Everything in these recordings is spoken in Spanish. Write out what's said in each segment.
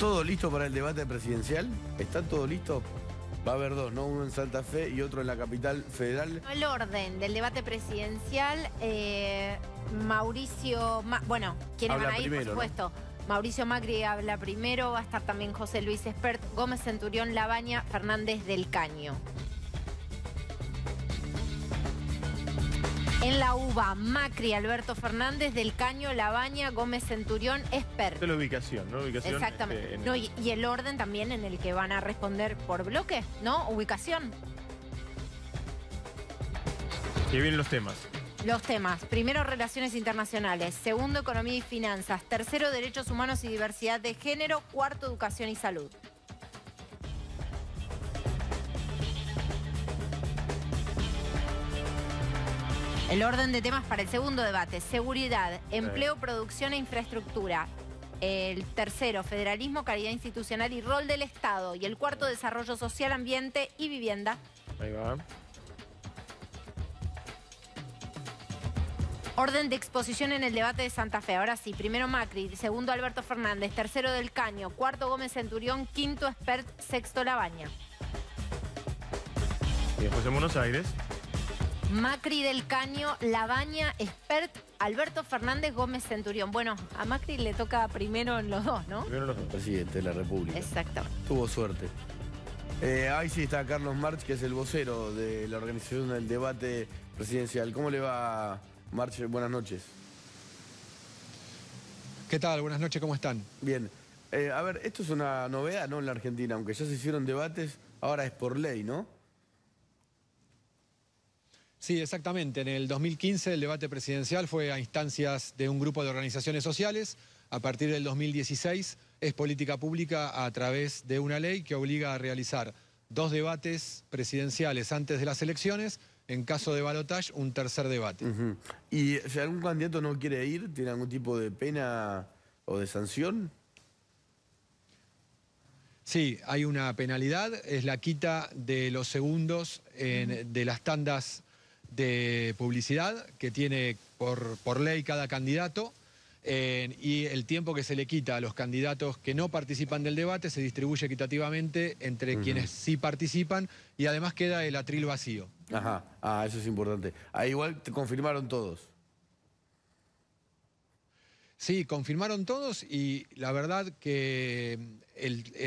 todo listo para el debate presidencial? ¿Está todo listo? Va a haber dos, ¿no? Uno en Santa Fe y otro en la capital federal. El orden del debate presidencial, eh, Mauricio... bueno, ¿quiénes van a ir, por supuesto? Mauricio Macri habla primero, va a estar también José Luis Espert, Gómez Centurión Labaña, Fernández del Caño. En la UBA, Macri, Alberto Fernández, Del Caño, Labaña, Gómez Centurión, Esper. De la ubicación, ¿no? Ubicación, Exactamente. Este, y, el orden también en el que van a responder por bloque, ¿no? Ubicación. ¿Qué vienen los temas. Los temas. Primero, relaciones internacionales. Segundo, economía y finanzas. Tercero, derechos humanos y diversidad de género. Cuarto, educación y salud. El orden de temas para el segundo debate, seguridad, empleo, producción e infraestructura. El tercero, federalismo, calidad institucional y rol del Estado. Y el cuarto, desarrollo social, ambiente y vivienda. Ahí va. Orden de exposición en el debate de Santa Fe. Ahora sí, primero Macri, segundo Alberto Fernández, tercero Del Caño, cuarto Gómez Centurión, quinto Expert, sexto Labaña. Y después en Buenos Aires. Macri del Caño, Labaña, Expert, Alberto Fernández Gómez Centurión. Bueno, a Macri le toca primero en los dos, ¿no? Primero los dos. Presidente de la República. Exacto. Tuvo suerte. Eh, ahí sí está Carlos March, que es el vocero de la organización del debate presidencial. ¿Cómo le va, March? Buenas noches. ¿Qué tal? Buenas noches, ¿cómo están? Bien. Eh, a ver, esto es una novedad, ¿no? En la Argentina, aunque ya se hicieron debates, ahora es por ley, ¿no? Sí, exactamente. En el 2015 el debate presidencial fue a instancias de un grupo de organizaciones sociales. A partir del 2016 es política pública a través de una ley que obliga a realizar dos debates presidenciales antes de las elecciones. En caso de balotaje, un tercer debate. ¿Y si algún candidato no quiere ir, tiene algún tipo de pena o de sanción? Sí, hay una penalidad, es la quita de los segundos de las tandas de publicidad que tiene por, ley cada candidato eh, y el tiempo que se le quita a los candidatos que no participan del debate se distribuye equitativamente entre quienes sí participan y además queda el atril vacío. Ajá, ah, eso es importante. Ah, igual te confirmaron todos. Sí, confirmaron todos y la verdad que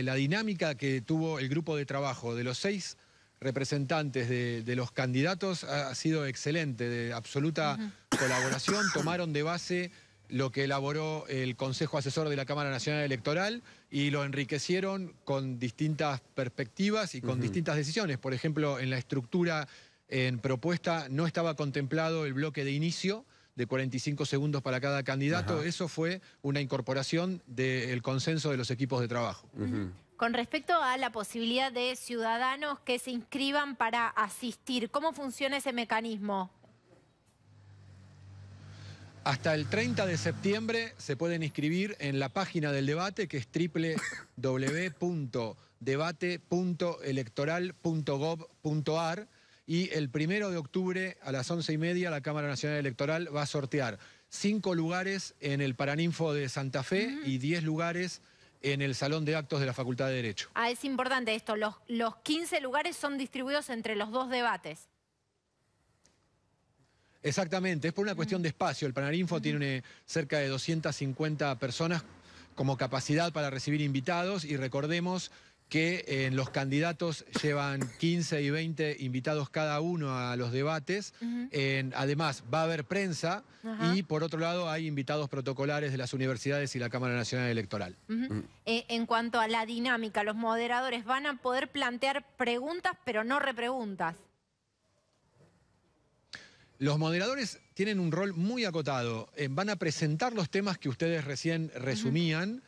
la dinámica que tuvo el grupo de trabajo de los seis representantes de, los candidatos ha sido excelente, de absoluta colaboración. Tomaron de base lo que elaboró el Consejo Asesor de la Cámara Nacional Electoral y lo enriquecieron con distintas perspectivas y con distintas decisiones. Por ejemplo, en la estructura en propuesta no estaba contemplado el bloque de inicio de 45 segundos para cada candidato. Eso fue una incorporación del consenso de los equipos de trabajo con respecto a la posibilidad de ciudadanos que se inscriban para asistir. ¿Cómo funciona ese mecanismo? Hasta el 30 de septiembre se pueden inscribir en la página del debate que es www.debate.electoral.gov.ar y el primero de octubre a las once y media la Cámara Nacional Electoral va a sortear cinco lugares en el Paraninfo de Santa Fe y diez lugares en el Salón de Actos de la Facultad de Derecho. Ah, es importante esto. Los, los 15 lugares son distribuidos entre los dos debates. Exactamente, es por una cuestión de espacio. El Panarinfo tiene cerca de 250 personas como capacidad para recibir invitados y recordemos que eh, los candidatos llevan 15 y 20 invitados cada uno a los debates. además, va a haber prensa y por otro lado hay invitados protocolares de las universidades y la Cámara Nacional Electoral. Mm. Eh, en cuanto a la dinámica, los moderadores van a poder plantear preguntas, pero no repreguntas. Los moderadores tienen un rol muy acotado. Eh, van a presentar los temas que ustedes recién resumían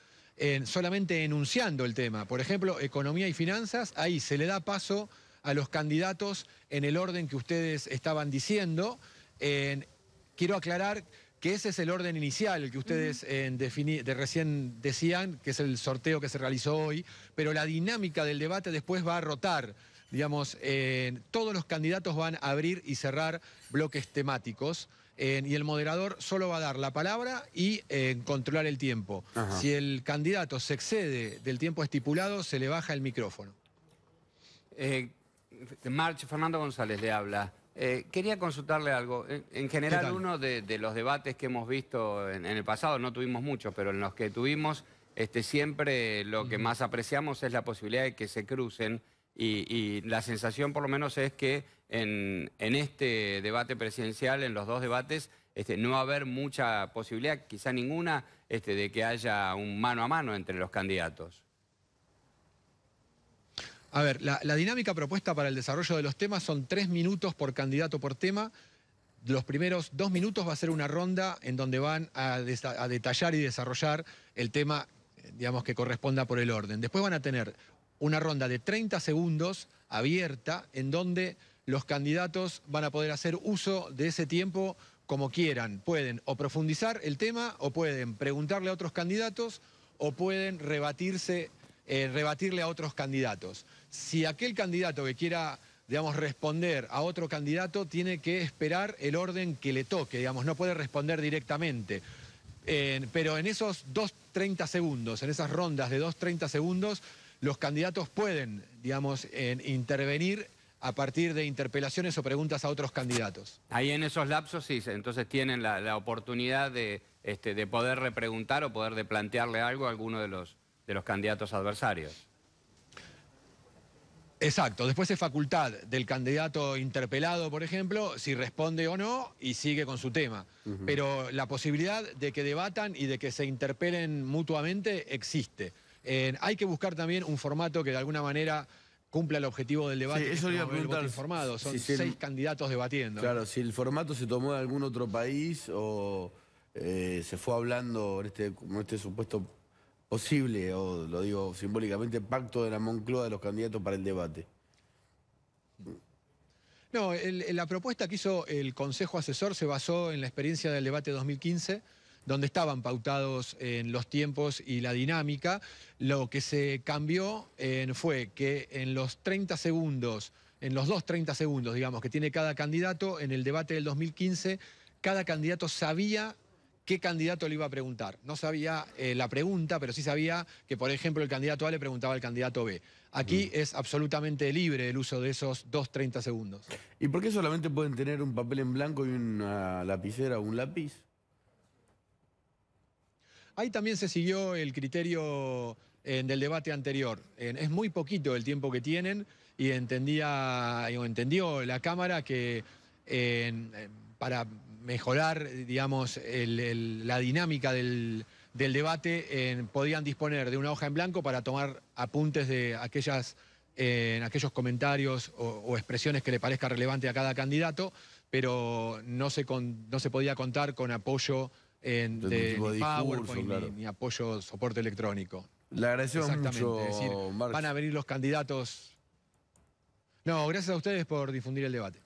solamente enunciando el tema. Por ejemplo, economía y finanzas, ahí se le da paso a los candidatos en el orden que ustedes estaban diciendo. quiero aclarar que ese es el orden inicial, que ustedes recién decían, que es el sorteo que se realizó hoy, pero la dinámica del debate después va a rotar. Digamos, eh, todos los candidatos van a abrir y cerrar bloques temáticos. Eh, y el moderador solo va a dar la palabra y eh, controlar el tiempo. Si el candidato se excede del tiempo estipulado, se le baja el micrófono. Eh, March, Fernando González le habla. quería consultarle algo. En, general, uno de, los debates que hemos visto en, el pasado, no tuvimos muchos, pero en los que tuvimos, este, siempre lo que más apreciamos es la posibilidad de que se crucen y, la sensación por lo menos es que en, este debate presidencial, en los dos debates, este, no va a haber mucha posibilidad, quizá ninguna, este, de que haya un mano a mano entre los candidatos. A ver, la, dinámica propuesta para el desarrollo de los temas son tres minutos por candidato por tema los primeros dos minutos va a ser una ronda en donde van a, a, detallar y desarrollar el tema, eh, digamos, que corresponda por el orden. Después van a tener una ronda de 30 segundos abierta en donde los candidatos van a poder hacer uso de ese tiempo como quieran. Pueden o profundizar el tema o pueden preguntarle a otros candidatos o pueden rebatirse, eh, rebatirle a otros candidatos. Si aquel candidato que quiera digamos, responder a otro candidato tiene que esperar el orden que le toque, digamos, no puede responder directamente. Eh, pero en esos 30 segundos, en esas rondas de 30 segundos, los candidatos pueden, digamos, intervenir a partir de interpelaciones o preguntas a otros candidatos. Ahí en esos lapsos sí, entonces tienen la, oportunidad este, de, poder repreguntar o poder plantearle algo a alguno de los, de los candidatos adversarios. Exacto, después es facultad del candidato interpelado, por ejemplo, si responde o no y sigue con su tema. Pero la posibilidad de que debatan y de que se interpelen mutuamente existe. Eh, hay que buscar también un formato que de alguna manera cumpla el objetivo del debate. Sí, eso iba a preguntar. Son seis candidatos debatiendo. Claro, si el formato se tomó de algún otro país o eh, se fue hablando en este, este, supuesto posible, o lo digo simbólicamente, pacto de la Moncloa de los candidatos para el debate. No, la propuesta que hizo el Consejo Asesor se basó en la experiencia del debate 2015 donde estaban pautados eh, en los tiempos y la dinámica. Lo que se cambió eh, fue que en los 30 segundos, en los dos 30 segundos, digamos, que tiene cada candidato, en el debate del 2015, cada candidato sabía qué candidato le iba a preguntar. No sabía eh, la pregunta, pero sí sabía que, por ejemplo, el candidato A le preguntaba al candidato B. Aquí mm. es absolutamente libre el uso de esos 30 segundos. ¿Y por qué solamente pueden tener un papel en blanco y una lapicera o un lápiz? Ahí también se siguió el criterio eh, del debate anterior. es muy poquito el tiempo que tienen y entendía, o entendió la Cámara que para mejorar, digamos, la dinámica del, debate, podían disponer de una hoja en blanco para tomar apuntes de aquellas en aquellos comentarios o, expresiones que le parezca relevante a cada candidato, pero no no se podía contar con apoyo en, PowerPoint apoyo soporte electrónico. Le agradecemos mucho, Van a venir los candidatos. No, gracias a ustedes por difundir el debate.